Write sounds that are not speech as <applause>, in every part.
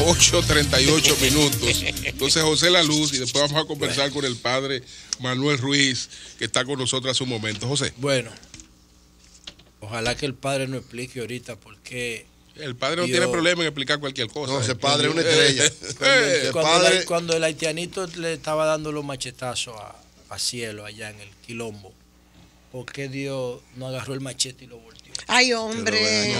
8.38 minutos. Entonces José La Luz y después vamos a conversar con el padre Manuel Ruiz, que está con nosotros a su momento. José. Bueno, ojalá que el padre nos explique ahorita por qué... El padre no tiene problema en explicar cualquier cosa. No, ese padre es una eh, estrella. Eh. cuando, el, haitianito le estaba dando los machetazos a Cielo allá en el Quilombo, por qué Dios no agarró el machete y lo volteó. Ay, hombre.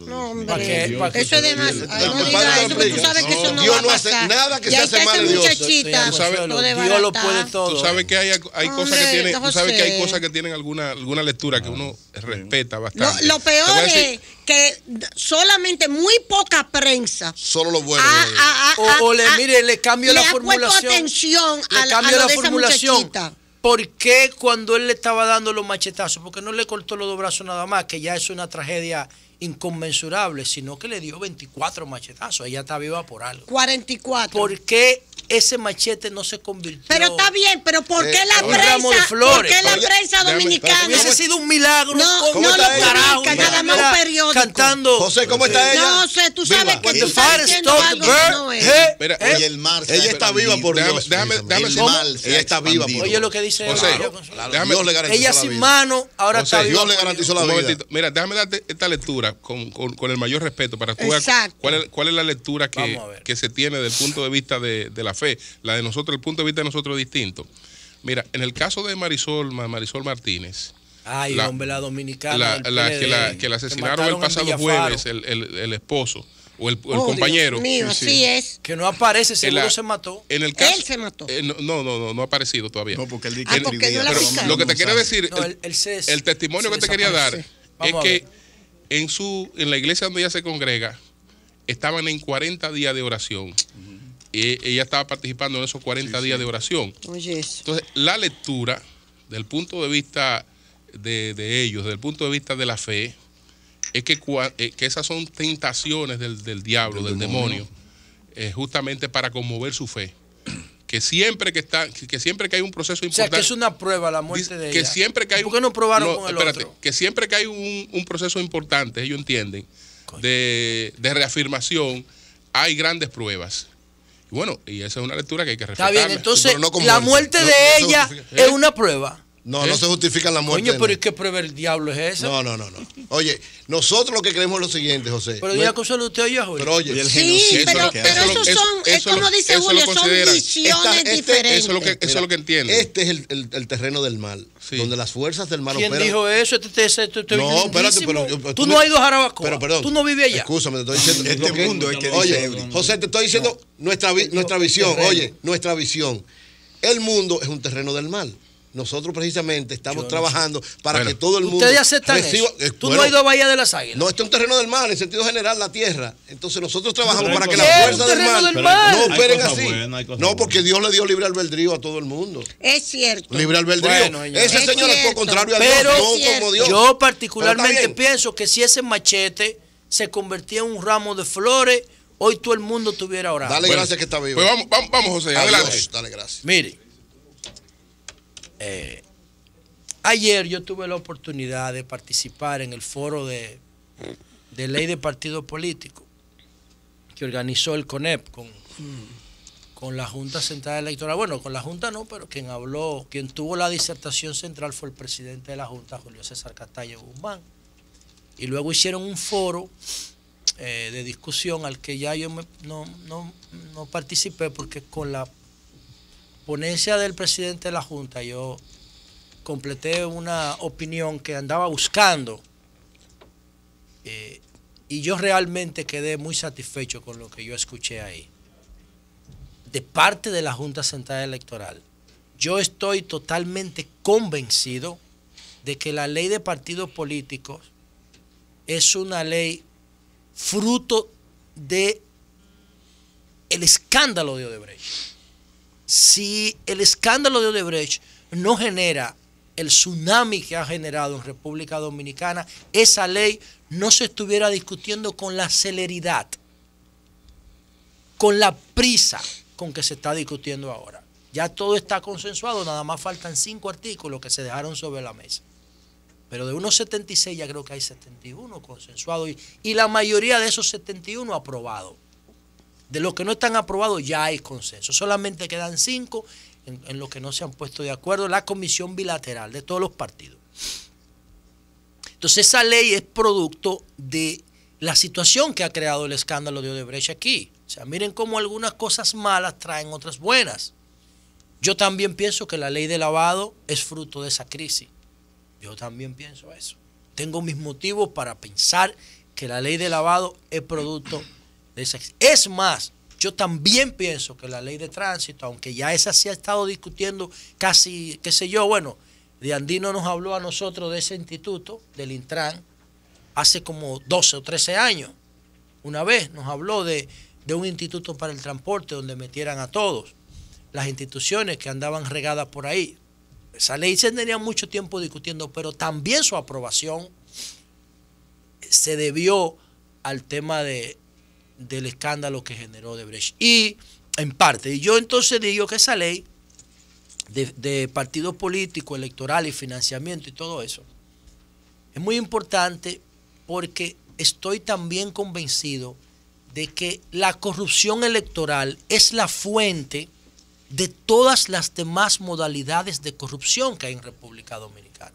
No, no, hombre. Eso es demasiado. eso, Dios no hace nada que y se hace mal Dios. Tú sabes, Dios lo puede todo. Tú sabes que hay, hay cosas que tienen, tú sabes que hay cosas que tienen alguna, alguna lectura que uno respeta bastante. lo peor es que solamente muy poca prensa. Solo lo bueno. A, o, le mire, le cambio la formulación. Atención le cambio la formulación ¿Por qué cuando él le estaba dando los machetazos? Porque no le cortó los dos brazos nada más, que ya es una tragedia inconmensurable, sino que le dio 24 machetazos. Ella está viva por algo. 44. ¿Por qué ese machete no se convirtió. Pero está bien, pero ¿por qué la prensa? ¿Por qué la prensa dominicana? ha sido un milagro. No, no lo nada más periódico. Cantando. José, ¿cómo está ella? No sé, tú sabes que tú estás diciendo algo que no es ella está viva por Dios. ella está viva por Oye lo que dice ella, sin mano ahora está viva. Dios le garantizó la vida. Mira, déjame darte esta lectura con, con, el mayor respeto para tú cuál es, cuál es la lectura que, que se tiene del punto de vista de, de la fe. La de nosotros, el punto de vista de nosotros es distinto. Mira, en el caso de Marisol, Marisol Martínez. Ay, la, hombre, la dominicana. que, la, que la asesinaron el pasado jueves, el, el esposo o el, oh, compañero. es. Que no aparece, seguro no se mató. En el él se mató. Eh, no, no, no, no ha aparecido todavía. No, porque él dice ah, pero Lo que te quiero decir, el, testimonio que te quería dar es que en, su, en la iglesia donde ella se congrega, estaban en 40 días de oración. y eh, ella estaba participando en esos 40 días de oración. Oye, eso. Entonces, la lectura, del punto de vista de, de ellos, Del punto de vista de la fe, es que, que esas son tentaciones del, del diablo, del, demonio, justamente para conmover su fe. Que siempre que, está, que siempre que hay un proceso importante. O sea, que es una prueba la muerte de ella. que ¿Por qué espérate, Que siempre que hay un, proceso importante, ellos entienden, de, de, reafirmación, hay grandes pruebas. bueno, y esa es una lectura que hay que respetar. Está bien, entonces, la muerte de ella es una prueba. No, no se justifica la muerte. Coño, pero ¿y qué prueba el diablo es esa? No, no, no, no. Oye, nosotros lo que creemos es lo siguiente, José. Pero diga cosa a usted oye, José Pero oye, el sí, pero, eso esos son, como dice Julio, son visiones diferentes. Eso es lo que, eso es lo que entiende. Este es el, el, terreno del mal, donde las fuerzas del mal ¿Quién dijo eso? Este, este, este, no, espérate, pero, tú, no has ido a Jarabacoa. Tú no vives allá. Escúchame, te estoy diciendo. este mundo es que Oye, José, te estoy diciendo nuestra visión. Oye, nuestra visión. El mundo es un terreno del mal. Nosotros precisamente estamos trabajando para que todo el mundo. Ustedes aceptan reciba, eh, Tú no has ido a Bahía de las Águilas. No, este es un terreno del mar, en sentido general, la tierra. Entonces nosotros trabajamos para que la fuerza del mar, no operen así. no, porque Dios le dio libre albedrío a todo el mundo. Es cierto. Libre albedrío. ese señor es por contrario a Dios, como Yo particularmente pienso que si ese machete se convertía en un ramo de flores, hoy todo el mundo estuviera orando. Dale gracias que está vivo. Pues vamos, vamos, José. adelante. Dale gracias. Mire. Eh, ayer yo tuve la oportunidad de participar en el foro de, ley de partido político que organizó el CONEP con, con la Junta Central Electoral. Bueno, con la Junta no, pero quien habló, quien tuvo la disertación central fue el presidente de la Junta, Julio César Castaño Guzmán. Y luego hicieron un foro eh, de discusión al que ya yo no, no, no participé porque con la ponencia del presidente de la Junta, yo completé una opinión que andaba buscando eh, y yo realmente quedé muy satisfecho con lo que yo escuché ahí. De parte de la Junta Central Electoral, yo estoy totalmente convencido de que la ley de partidos políticos es una ley fruto de el escándalo de Odebrecht si el escándalo de Odebrecht no genera el tsunami que ha generado en República Dominicana, esa ley no se estuviera discutiendo con la celeridad, con la prisa con que se está discutiendo ahora. Ya todo está consensuado, nada más faltan cinco artículos que se dejaron sobre la mesa. Pero de unos 76 ya creo que hay 71 consensuados y, y la mayoría de esos 71 aprobados. De los que no están aprobados ya hay consenso. Solamente quedan cinco en, los que no se han puesto de acuerdo la comisión bilateral de todos los partidos. Entonces esa ley es producto de la situación que ha creado el escándalo de Odebrecht aquí. O sea, miren cómo algunas cosas malas traen otras buenas. Yo también pienso que la ley de lavado es fruto de esa crisis. Yo también pienso eso. Tengo mis motivos para pensar que la ley de lavado es producto es más, yo también pienso que la ley de tránsito, aunque ya esa se ha estado discutiendo casi, qué sé yo, bueno, de Andino nos habló a nosotros de ese instituto, del Intran, hace como 12 o 13 años. Una vez nos habló de, de un instituto para el transporte donde metieran a todos las instituciones que andaban regadas por ahí. Esa ley se tenía mucho tiempo discutiendo, pero también su aprobación se debió al tema de, del escándalo que generó Debrecht. Y en parte, y yo entonces digo que esa ley de, partido político, electoral y financiamiento y todo eso, es muy importante porque estoy también convencido de que la corrupción electoral es la fuente de todas las demás modalidades de corrupción que hay en República Dominicana.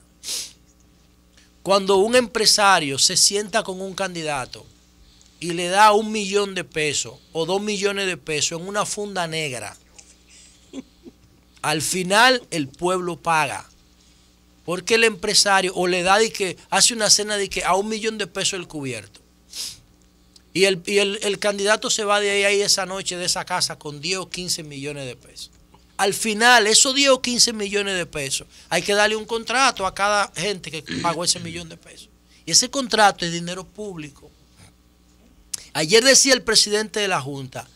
Cuando un empresario se sienta con un candidato y le da un millón de pesos o dos millones de pesos en una funda negra, al final el pueblo paga. Porque el empresario o le da de que hace una cena de que a un millón de pesos el cubierto. Y, el, candidato se va de ahí, ahí esa noche de esa casa con 10 o 15 millones de pesos. Al final, esos 10 o 15 millones de pesos, hay que darle un contrato a cada gente que pagó ese millón de pesos. Y ese contrato es dinero público. Ayer decía el presidente de la Junta,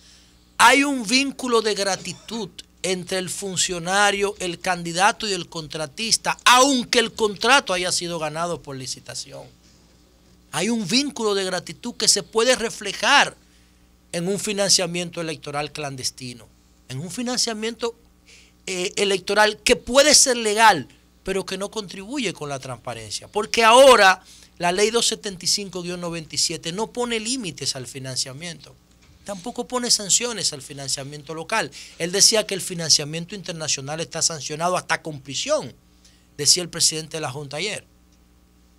hay un vínculo de gratitud entre el funcionario, el candidato y el contratista, aunque el contrato haya sido ganado por licitación. Hay un vínculo de gratitud que se puede reflejar en un financiamiento electoral clandestino, en un financiamiento eh, electoral que puede ser legal, pero que no contribuye con la transparencia. Porque ahora la ley 275-97 no pone límites al financiamiento, tampoco pone sanciones al financiamiento local. Él decía que el financiamiento internacional está sancionado hasta con prisión, decía el presidente de la Junta ayer.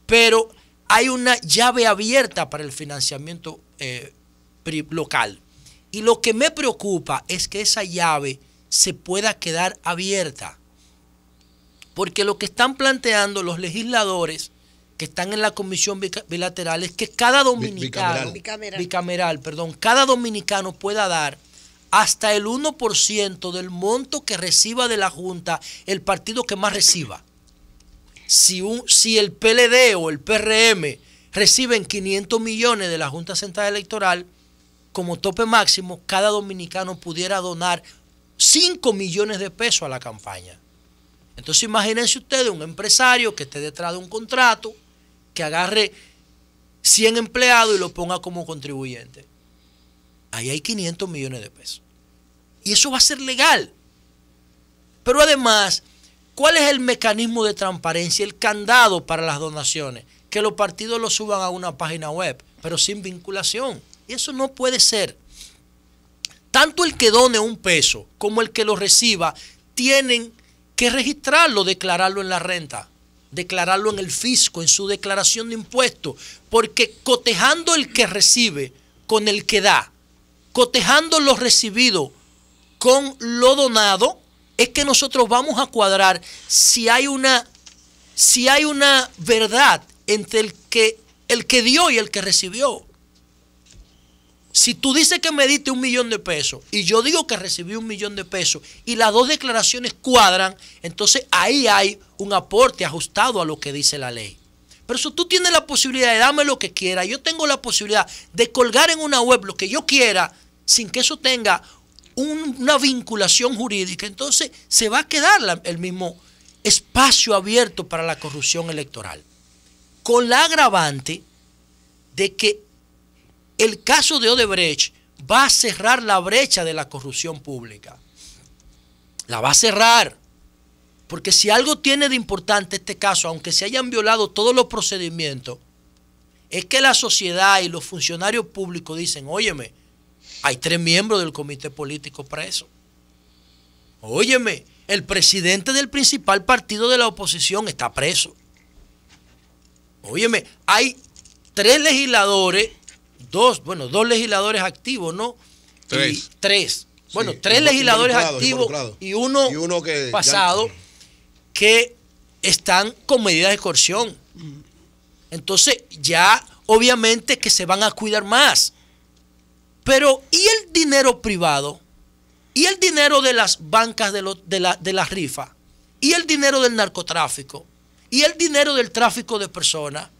Pero hay una llave abierta para el financiamiento eh, local. Y lo que me preocupa es que esa llave se pueda quedar abierta. Porque lo que están planteando los legisladores que están en la comisión bilateral es que cada dominicano, bicameral. perdón, cada dominicano pueda dar hasta el 1% del monto que reciba de la Junta el partido que más reciba. Si, si el PLD o el PRM reciben 500 millones de la Junta Central Electoral, como tope máximo, cada dominicano pudiera donar 5 millones de pesos a la campaña. Entonces imagínense ustedes un empresario que esté detrás de un contrato, que agarre 100 empleados y lo ponga como contribuyente. Ahí hay 500 millones de pesos. Y eso va a ser legal. Pero además, ¿cuál es el mecanismo de transparencia, el candado para las donaciones? Que los partidos lo suban a una página web, pero sin vinculación. eso no puede ser. Tanto el que done un peso como el que lo reciba tienen que registrarlo, declararlo en la renta declararlo en el fisco, en su declaración de impuestos, porque cotejando el que recibe con el que da, cotejando lo recibido con lo donado, es que nosotros vamos a cuadrar si hay una, si hay una verdad entre el que, el que dio y el que recibió. Si tú dices que me diste un millón de pesos y yo digo que recibí un millón de pesos y las dos declaraciones cuadran, entonces ahí hay un aporte ajustado a lo que dice la ley. Pero si tú tienes la posibilidad de darme lo que quiera, yo tengo la posibilidad de colgar en una web lo que yo quiera sin que eso tenga una vinculación jurídica, entonces se va a quedar el mismo espacio abierto para la corrupción electoral. Con la agravante de que el caso de Odebrecht va a cerrar la brecha de la corrupción pública. La va a cerrar. Porque si algo tiene de importante este caso, aunque se hayan violado todos los procedimientos, es que la sociedad y los funcionarios públicos dicen, óyeme, hay tres miembros del comité político presos. Óyeme, el presidente del principal partido de la oposición está preso. Óyeme, hay tres legisladores dos, bueno, dos legisladores activos, ¿no? Tres. tres. Bueno, tres legisladores activos y uno, pasado que están con medidas de coerción. Entonces, ya obviamente que se van a cuidar más. Pero, ¿y el dinero privado? ¿Y el dinero de las bancas de, lo, de, la, de la rifa? ¿Y el dinero del narcotráfico? ¿Y el dinero del tráfico de personas?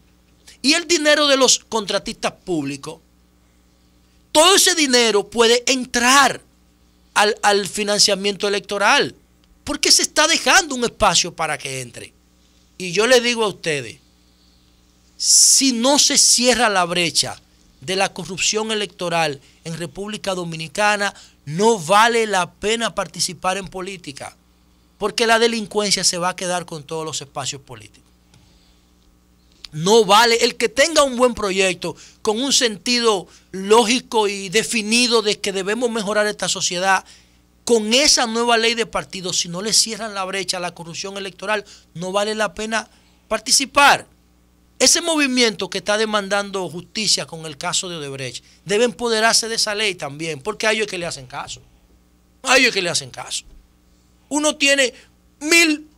y el dinero de los contratistas públicos, todo ese dinero puede entrar al, al financiamiento electoral, porque se está dejando un espacio para que entre. Y yo le digo a ustedes, si no se cierra la brecha de la corrupción electoral en República Dominicana, no vale la pena participar en política, porque la delincuencia se va a quedar con todos los espacios políticos. No vale. El que tenga un buen proyecto con un sentido lógico y definido de que debemos mejorar esta sociedad, con esa nueva ley de partidos, si no le cierran la brecha a la corrupción electoral, no vale la pena participar. Ese movimiento que está demandando justicia con el caso de Odebrecht debe empoderarse de esa ley también, porque a ellos que le hacen caso. hay ellos que le hacen caso. Uno tiene mil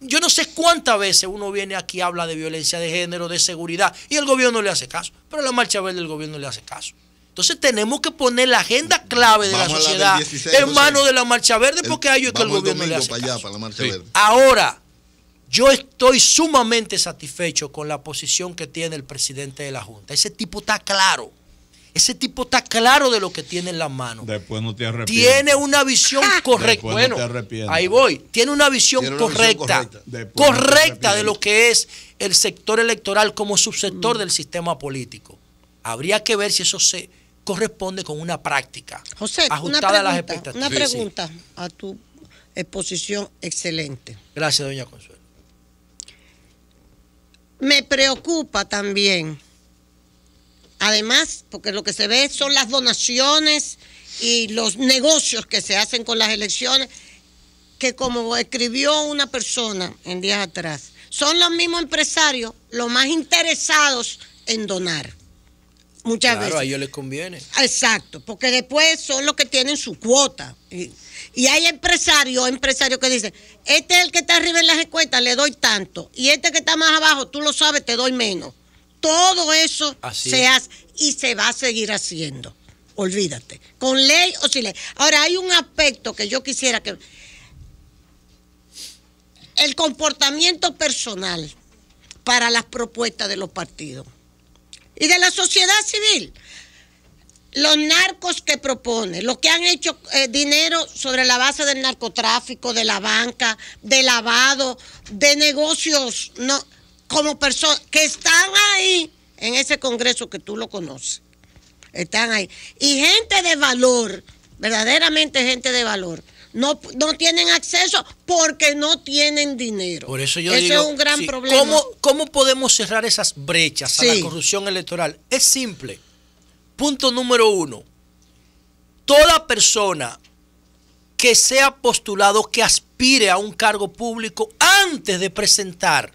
yo no sé cuántas veces uno viene aquí, habla de violencia de género, de seguridad, y el gobierno le hace caso. Pero la marcha verde el gobierno le hace caso. Entonces tenemos que poner la agenda clave de la sociedad en manos de la marcha verde porque hay a ellos que el gobierno le hace caso. Ahora, yo estoy sumamente satisfecho con la posición que tiene el presidente de la Junta. Ese tipo está claro. Ese tipo está claro de lo que tiene en la mano. Después no te arrepientes. Tiene una visión ah. correcta. bueno, ahí voy. Tiene una visión correcta. correcta, de lo que es el sector electoral como subsector del sistema político. Habría que ver si eso se corresponde con una práctica José, ajustada una pregunta, las expectativas. Una pregunta a tu exposición excelente. Gracias, doña Consuelo. Me preocupa también Además, porque lo que se ve son las donaciones y los negocios que se hacen con las elecciones, que como escribió una persona en días atrás, son los mismos empresarios los más interesados en donar. Muchas veces. a ellos les conviene. Exacto, porque después son los que tienen su cuota. Y, hay empresarios, empresarios que dicen, este es el que está arriba en las encuestas, le doy tanto. Y este que está más abajo, tú lo sabes, te doy menos. Todo eso se hace y se va a seguir haciendo. Olvídate. Con ley o sin ley. Ahora, hay un aspecto que yo quisiera que. El comportamiento personal para las propuestas de los partidos y de la sociedad civil los narcos que propone, los que han hecho eh, dinero sobre la base del narcotráfico, de la banca, de lavado, de negocios no como personas que están ahí en ese Congreso que tú lo conoces. Están ahí. Y gente de valor, verdaderamente gente de valor. No, no tienen acceso porque no tienen dinero. Por eso yo digo, es un gran problema. ¿cómo, podemos cerrar esas brechas a la corrupción electoral? Es simple. Punto número uno. Toda persona que sea postulado, que aspire a un cargo público antes de presentar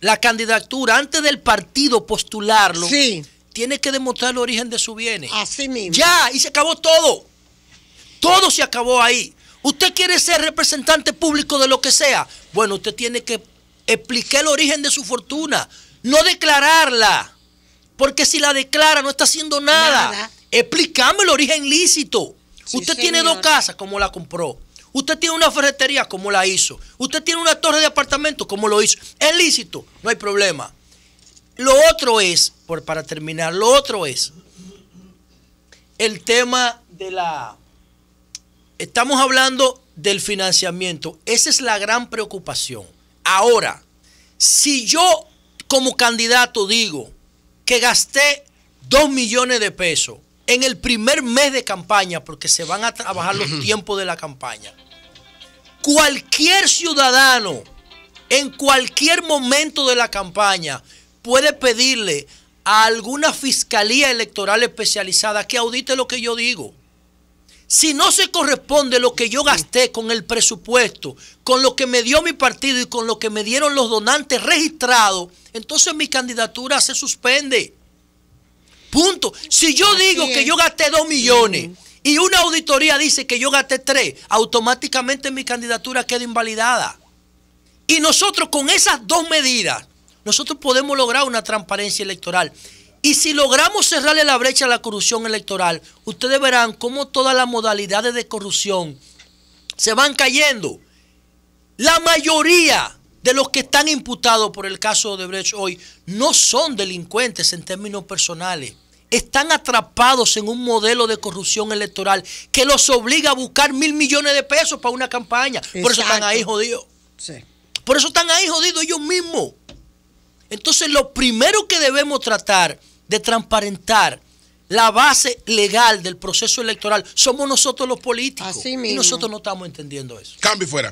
la candidatura, antes del partido postularlo, tiene que demostrar el origen de su bienes. Así mismo. Ya, y se acabó todo. Todo se acabó ahí. Usted quiere ser representante público de lo que sea. Bueno, usted tiene que explicar el origen de su fortuna, no declararla. Porque si la declara, no está haciendo nada. Explicamos el origen lícito. usted tiene dos casas, ¿cómo la compró? Usted tiene una ferretería como la hizo. Usted tiene una torre de apartamentos como lo hizo. Es lícito, no hay problema. Lo otro es, por, para terminar, lo otro es el tema de la... Estamos hablando del financiamiento. Esa es la gran preocupación. Ahora, si yo como candidato digo que gasté 2 millones de pesos en el primer mes de campaña, porque se van a trabajar los <clears throat> tiempos de la campaña cualquier ciudadano en cualquier momento de la campaña puede pedirle a alguna fiscalía electoral especializada que audite lo que yo digo. Si no se corresponde lo que yo gasté con el presupuesto, con lo que me dio mi partido y con lo que me dieron los donantes registrados, entonces mi candidatura se suspende. Punto. Si yo digo que yo gasté 2 millones y una auditoría dice que yo gasté tres, automáticamente mi candidatura queda invalidada. Y nosotros con esas dos medidas, nosotros podemos lograr una transparencia electoral. Y si logramos cerrarle la brecha a la corrupción electoral, ustedes verán cómo todas las modalidades de corrupción se van cayendo. La mayoría de los que están imputados por el caso de Brecht hoy no son delincuentes en términos personales están atrapados en un modelo de corrupción electoral que los obliga a buscar mil millones de pesos para una campaña. Por eso están ahí jodidos. Por eso están ahí jodidos ellos mismos. Entonces lo primero que debemos tratar de transparentar la base legal del proceso electoral somos nosotros los políticos. Y nosotros no estamos entendiendo eso. Cambio fuera.